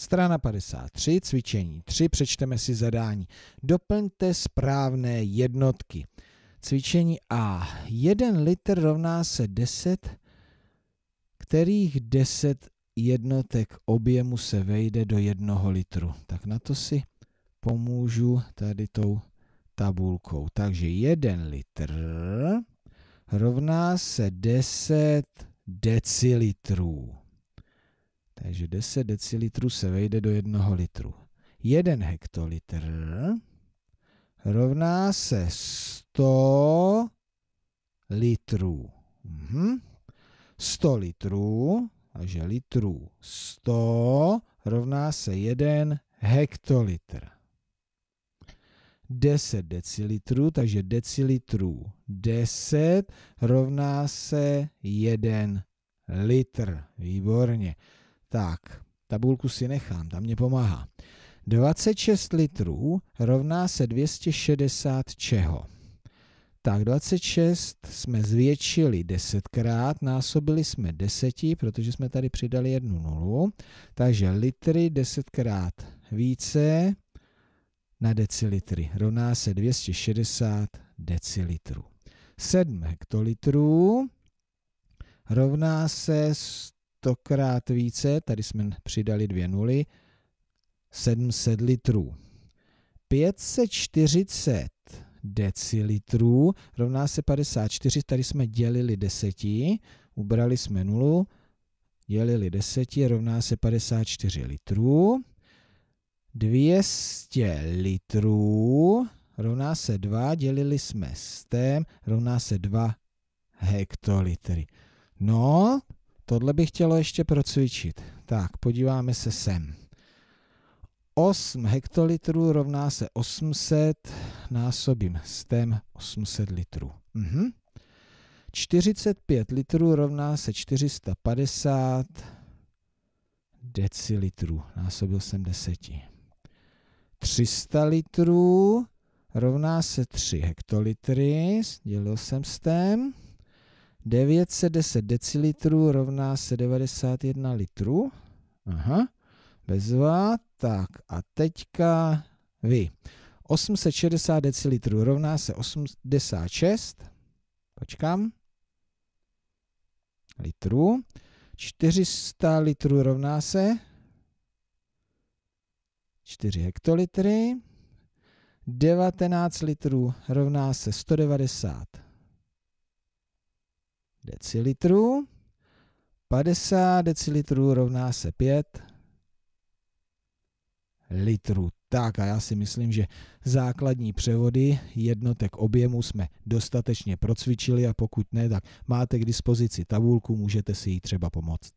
Strana 53, cvičení 3, přečteme si zadání. Doplňte správné jednotky. Cvičení A. 1 litr rovná se 10, kterých 10 jednotek objemu se vejde do 1 litru. Tak na to si pomůžu tady tou tabulkou. Takže 1 litr rovná se 10 decilitrů. Takže 10 decilitrů se vejde do jednoho litru. 1 hektolitr rovná se 100 litrů. Mhm. 100 litrů, takže litrů 100 rovná se 1 hektolitr. 10 decilitrů, takže decilitrů 10 rovná se 1 litr. Výborně. Tak, tabulku si nechám, tam mě pomáhá. 26 litrů rovná se 260 čeho? Tak 26 jsme zvětšili 10krát, násobili jsme 10, protože jsme tady přidali jednu nulu. Takže litry 10krát více na decilitry rovná se 260 decilitrů. 7 hektolitrů rovná se stokrát více, tady jsme přidali dvě nuly, 700 litrů. 540 decilitrů rovná se 54, tady jsme dělili deseti, ubrali jsme nulu, dělili deseti, rovná se 54 litrů. 200 litrů rovná se 2, dělili jsme s tém, rovná se 2 hektolitry. No, tohle bych chtělo ještě procvičit. Tak, podíváme se sem. 8 hektolitrů rovná se 800, násobím stem 800 litrů. Mhm. 45 litrů rovná se 450 decilitrů, násobil jsem deseti. 300 litrů rovná se 3 hektolitry, dělil jsem stem. 910 decilitrů rovná se 91 litrů. Aha, bezva. Tak a teďka vy. 860 decilitrů rovná se 86. Počkám. Litrů. 400 litrů rovná se 4 hektolitry. 19 litrů rovná se 190 decilitrů. 50 decilitrů rovná se 5 litrů. Tak a já si myslím, že základní převody jednotek objemu jsme dostatečně procvičili a pokud ne, tak máte k dispozici tabulku, můžete si ji třeba pomoct.